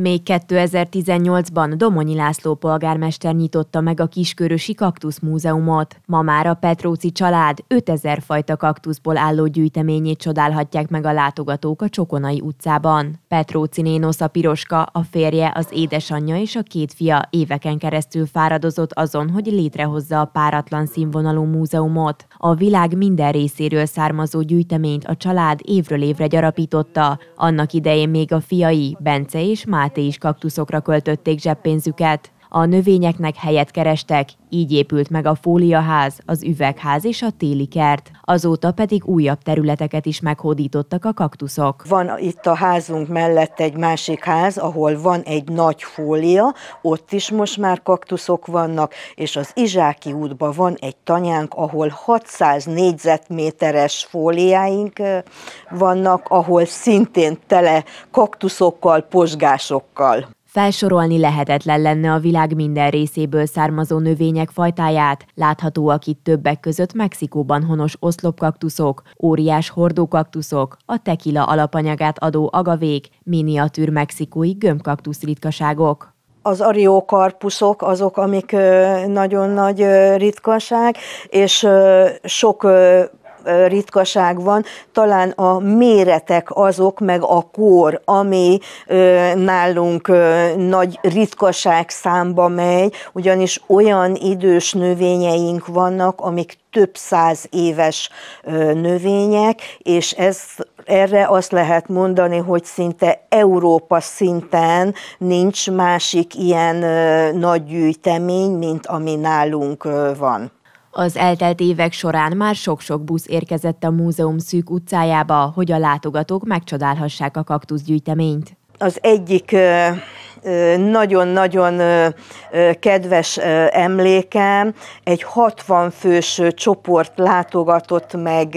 Még 2018-ban Domonyi László polgármester nyitotta meg a Kiskörösi Kaktusz Múzeumot. Ma már a Petróci család 5000 fajta kaktuszból álló gyűjteményét csodálhatják meg a látogatók a Csokonai utcában. Petróci Nénosza Piroska, a férje, az édesanyja és a két fia éveken keresztül fáradozott azon, hogy létrehozza a páratlan színvonalú múzeumot. A világ minden részéről származó gyűjteményt a család évről évre gyarapította, annak idején még a fiai, Bence és Már máté is kaktuszokra költötték zseppénzüket. A növényeknek helyet kerestek, így épült meg a fóliaház, az üvegház és a téli kert. Azóta pedig újabb területeket is meghódítottak a kaktuszok. Van itt a házunk mellett egy másik ház, ahol van egy nagy fólia, ott is most már kaktuszok vannak, és az Izsáki útban van egy tanyánk, ahol 600 négyzetméteres fóliáink vannak, ahol szintén tele kaktuszokkal, posgásokkal. Felsorolni lehetetlen lenne a világ minden részéből származó növények fajtáját, láthatóak itt többek között Mexikóban honos oszlopkaktuszok, óriás hordókaktuszok, a tekila alapanyagát adó agavék, miniatűr mexikói gömbkaktusz ritkaságok az ariókarpuszok azok, amik nagyon nagy ritkaság, és sok ritkaság van, talán a méretek azok, meg a kor, ami nálunk nagy ritkaság számba megy, ugyanis olyan idős növényeink vannak, amik több száz éves növények, és ez, erre azt lehet mondani, hogy szinte Európa szinten nincs másik ilyen nagy gyűjtemény, mint ami nálunk van. Az eltelt évek során már sok-sok busz érkezett a múzeum szűk utcájába, hogy a látogatók megcsodálhassák a kaktuszgyűjteményt. Az egyik nagyon-nagyon kedves emlékem, egy 60 fős csoport látogatott meg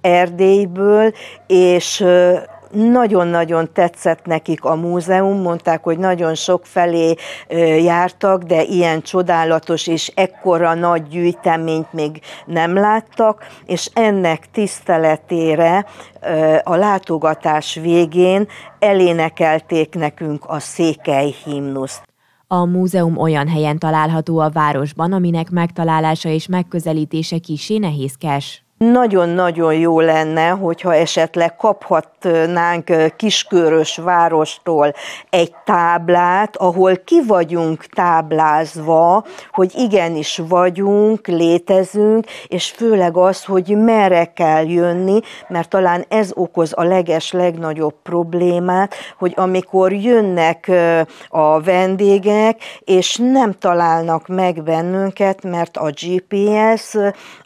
Erdélyből, és nagyon-nagyon tetszett nekik a múzeum, mondták, hogy nagyon sok felé jártak, de ilyen csodálatos és ekkora nagy gyűjteményt még nem láttak, és ennek tiszteletére a látogatás végén elénekelték nekünk a székely himnuszt. A múzeum olyan helyen található a városban, aminek megtalálása és megközelítése kisé nehézkes nagyon-nagyon jó lenne, hogyha esetleg kaphatnánk Kiskörös várostól egy táblát, ahol ki vagyunk táblázva, hogy igenis vagyunk, létezünk, és főleg az, hogy merre kell jönni, mert talán ez okoz a leges legnagyobb problémát, hogy amikor jönnek a vendégek, és nem találnak meg bennünket, mert a GPS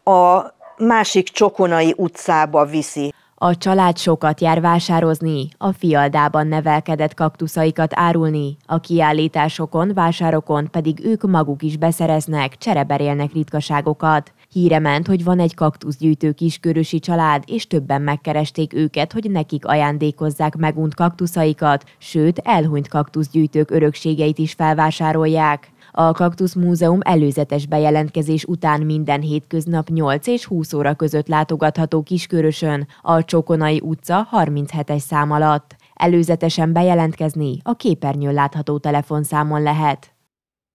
a másik Csokonai utcába viszi. A család sokat jár vásározni, a fialdában nevelkedett kaktuszaikat árulni, a kiállításokon, vásárokon pedig ők maguk is beszereznek, csereberélnek ritkaságokat. Híre ment, hogy van egy kaktuszgyűjtő kiskörösi család, és többen megkeresték őket, hogy nekik ajándékozzák megunt kaktuszaikat, sőt, elhunyt kaktuszgyűjtők örökségeit is felvásárolják. A Kaktusz Múzeum előzetes bejelentkezés után minden hétköznap 8 és 20 óra között látogatható Kiskörösön, a Csokonai utca 37-es szám alatt. Előzetesen bejelentkezni a képernyőn látható telefonszámon lehet.